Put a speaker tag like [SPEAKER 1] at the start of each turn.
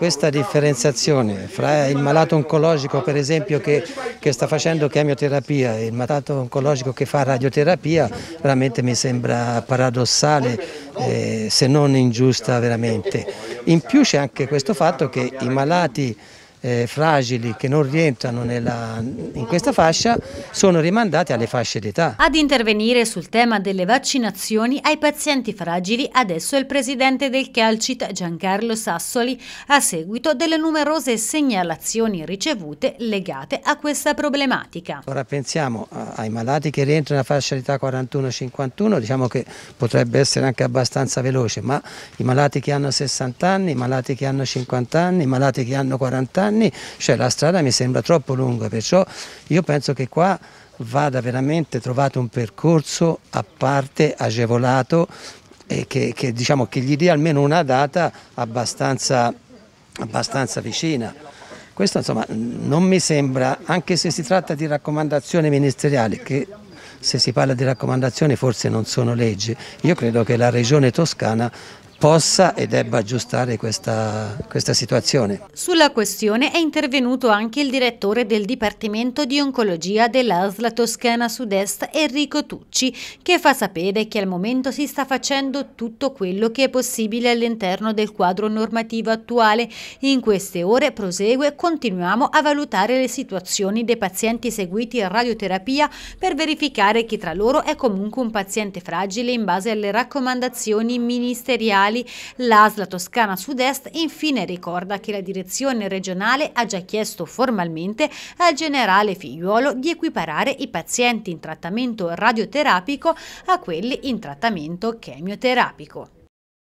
[SPEAKER 1] Questa differenziazione fra il malato oncologico per esempio che, che, sta facendo chemioterapia e il malato oncologico che fa radioterapia veramente mi sembra paradossale eh, se non ingiusta veramente. In più c'è anche questo fatto che i malati eh, fragili che non rientrano nella, in questa fascia sono rimandati alle fasce d'età.
[SPEAKER 2] Ad intervenire sul tema delle vaccinazioni ai pazienti fragili adesso è il presidente del Calcit Giancarlo Sassoli a seguito delle numerose segnalazioni ricevute legate a questa problematica.
[SPEAKER 1] Ora pensiamo ai malati che rientrano nella fascia d'età 41-51, diciamo che potrebbe essere anche abbastanza veloce, ma i malati che hanno 60 anni, i malati che hanno 50 anni, i malati che hanno 40 anni, anni, cioè la strada mi sembra troppo lunga, perciò io penso che qua vada veramente trovato un percorso a parte, agevolato, e che, che, diciamo, che gli dia almeno una data abbastanza, abbastanza vicina. Questo insomma non mi sembra, anche se si tratta di raccomandazioni ministeriali, che se si parla di raccomandazioni forse non sono leggi, io credo che la regione toscana possa e debba aggiustare questa, questa, situazione.
[SPEAKER 2] Sulla questione è intervenuto anche il direttore del Dipartimento di Oncologia dell'Asla Toscana Sud-Est Enrico Tucci che fa sapere che al momento si sta facendo tutto quello che è possibile all'interno del quadro normativo attuale. In queste ore prosegue continuiamo a valutare le situazioni dei pazienti seguiti in radioterapia per verificare chi tra loro è comunque un paziente fragile in base alle raccomandazioni ministeriali locali, l'ASLA Toscana Sud-Est infine ricorda che la direzione regionale ha già chiesto formalmente al generale Figliuolo di equiparare i pazienti in trattamento radioterapico a quelli in trattamento chemioterapico.